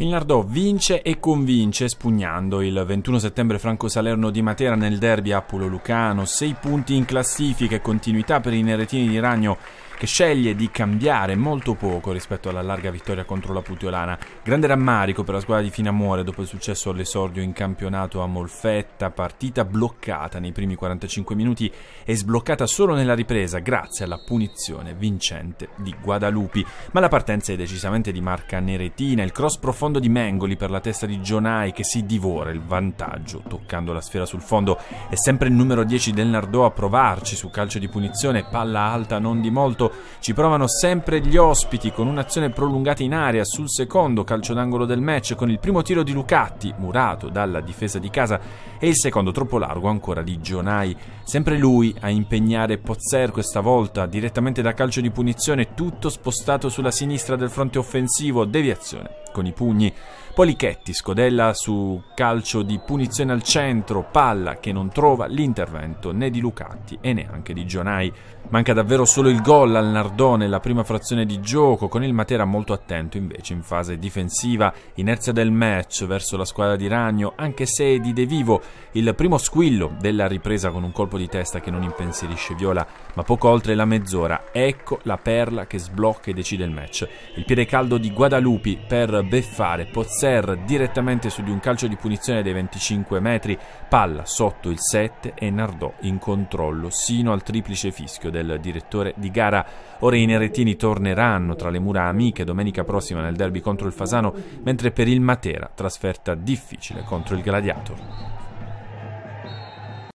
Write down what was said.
Il Nardò vince e convince spugnando il 21 settembre Franco Salerno di Matera nel derby Appulo Lucano, 6 punti in classifica e continuità per i neretini di Ragno che sceglie di cambiare molto poco rispetto alla larga vittoria contro la Putiolana. Grande rammarico per la squadra di Finamore dopo il successo all'esordio in campionato a Molfetta, partita bloccata nei primi 45 minuti e sbloccata solo nella ripresa grazie alla punizione vincente di Guadalupi. Ma la partenza è decisamente di marca neretina, il cross profondo di Mengoli per la testa di Gionai che si divora il vantaggio toccando la sfera sul fondo. È sempre il numero 10 del Nardò a provarci su calcio di punizione, palla alta non di molto ci provano sempre gli ospiti con un'azione prolungata in aria sul secondo calcio d'angolo del match con il primo tiro di Lucatti, murato dalla difesa di casa, e il secondo troppo largo ancora di Gionai. Sempre lui a impegnare Pozzer questa volta direttamente da calcio di punizione, tutto spostato sulla sinistra del fronte offensivo, deviazione con i pugni. Polichetti scodella su calcio di punizione al centro, palla che non trova l'intervento né di Lucatti e neanche di Gionai. Manca davvero solo il gol al Nardò nella prima frazione di gioco, con il Matera molto attento invece in fase difensiva, inerzia del match verso la squadra di Ragno, anche se di De Vivo il primo squillo della ripresa con un colpo di testa che non impensierisce Viola, ma poco oltre la mezz'ora, ecco la perla che sblocca e decide il match. Il piede caldo di Guadalupi per beffare Pozzer direttamente su di un calcio di punizione dei 25 metri, palla sotto il 7 e Nardò in controllo sino al triplice fischio del direttore di gara. Ora i neretini torneranno tra le mura amiche domenica prossima nel derby contro il Fasano, mentre per il Matera trasferta difficile contro il Gladiator.